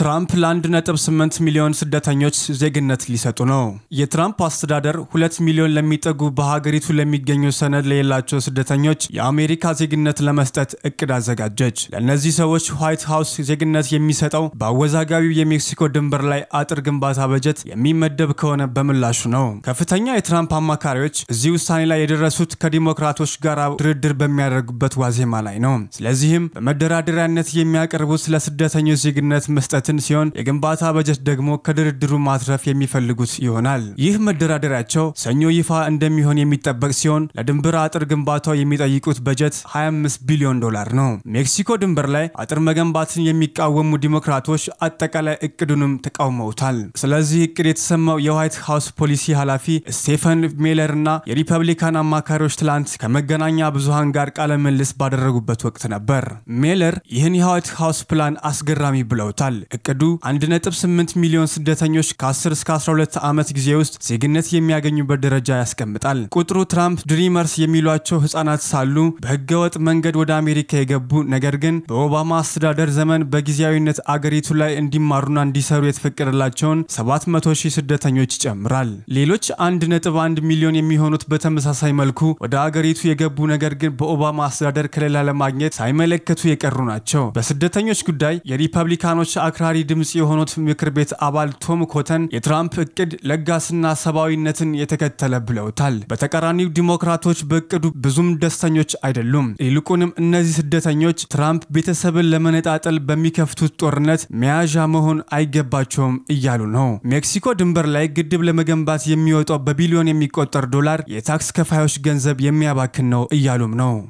ትራምፕ ለ1.8 ሚሊዮን ስደተኞች ዜግነት ሊሰጡ ነው። የትራምፕ አስተዳደር ሁለት ሚሊዮን ለሚጠጉ በሀገሪቱ ለሚገኙ ሰነድ ለሌላቸው ስደተኞች የአሜሪካ ዜግነት ለመስጠት እቅድ አዘጋጀች። ለእነዚህ ሰዎች ዋይት ሀውስ ዜግነት የሚሰጠው በአወዛጋቢው የሜክሲኮ ድንበር ላይ አጥር ግንባታ በጀት የሚመደብ ከሆነ በምላሹ ነው። ከፍተኛ የትራምፕ አማካሪዎች እዚህ ውሳኔ ላይ የደረሱት ከዲሞክራቶች ጋር ድርድር በሚያደርጉበት ዋዜማ ላይ ነው። ስለዚህም በመደራደሪያነት የሚያቀርቡት ለስደተኞች ዜግነት መስጠት የሚመጥን ሲሆን የግንባታ በጀት ደግሞ ከድርድሩ ማትረፍ የሚፈልጉት ይሆናል። ይህ መደራደሪያቸው ሰኞ ይፋ እንደሚሆን የሚጠበቅ ሲሆን ለድንበር አጥር ግንባታው የሚጠይቁት በጀት 25 ቢሊዮን ዶላር ነው። ሜክሲኮ ድንበር ላይ አጥር መገንባትን የሚቃወሙ ዲሞክራቶች አጠቃላይ እቅዱንም ተቃውመውታል። ስለዚህ እቅድ የተሰማው የዋይት ሀውስ ፖሊሲ ኃላፊ ስቴፈን ሜለር እና የሪፐብሊካን አማካሪዎች ትላንት ከመገናኛ ብዙሃን ጋር ቃለ ምልልስ ባደረጉበት ወቅት ነበር። ሜለር ይህን የዋይት ሀውስ ፕላን አስገራሚ ብለውታል። እቅዱ 1.8 ሚሊዮን ስደተኞች ከ10 እስከ 12 ዓመት ጊዜ ውስጥ ዜግነት የሚያገኙበት ደረጃ ያስቀምጣል። ቁጥሩ ትራምፕ ድሪመርስ የሚሏቸው ህጻናት ሳሉ በህገወጥ መንገድ ወደ አሜሪካ የገቡ ነገር ግን በኦባማ አስተዳደር ዘመን በጊዜያዊነት አገሪቱ ላይ እንዲማሩና እንዲሰሩ የተፈቀደላቸውን 700 ሺህ ስደተኞች ይጨምራል። ሌሎች 1.1 ሚሊዮን የሚሆኑት በተመሳሳይ መልኩ ወደ አገሪቱ የገቡ ነገር ግን በኦባማ አስተዳደር ከሌላ ለማግኘት ሳይመለከቱ የቀሩ ናቸው። በስደተኞች ጉዳይ የሪፐብሊካኖች አክራ ተፎካካሪ ድምፅ የሆኑት ምክር ቤት አባል ቶም ኮተን የትራምፕ እቅድ ለጋስና ሰብአዊነትን የተከተለ ብለውታል። በተቃራኒው ዲሞክራቶች በእቅዱ ብዙም ደስተኞች አይደሉም። ይልቁንም እነዚህ ስደተኞች ትራምፕ ቤተሰብን ለመነጣጠል በሚከፍቱት ጦርነት መያዣ መሆን አይገባቸውም እያሉ ነው። ሜክሲኮ ድንበር ላይ ግድብ ለመገንባት የሚወጣው በቢሊዮን የሚቆጠር ዶላር የታክስ ከፋዮች ገንዘብ የሚያባክን ነው እያሉም ነው።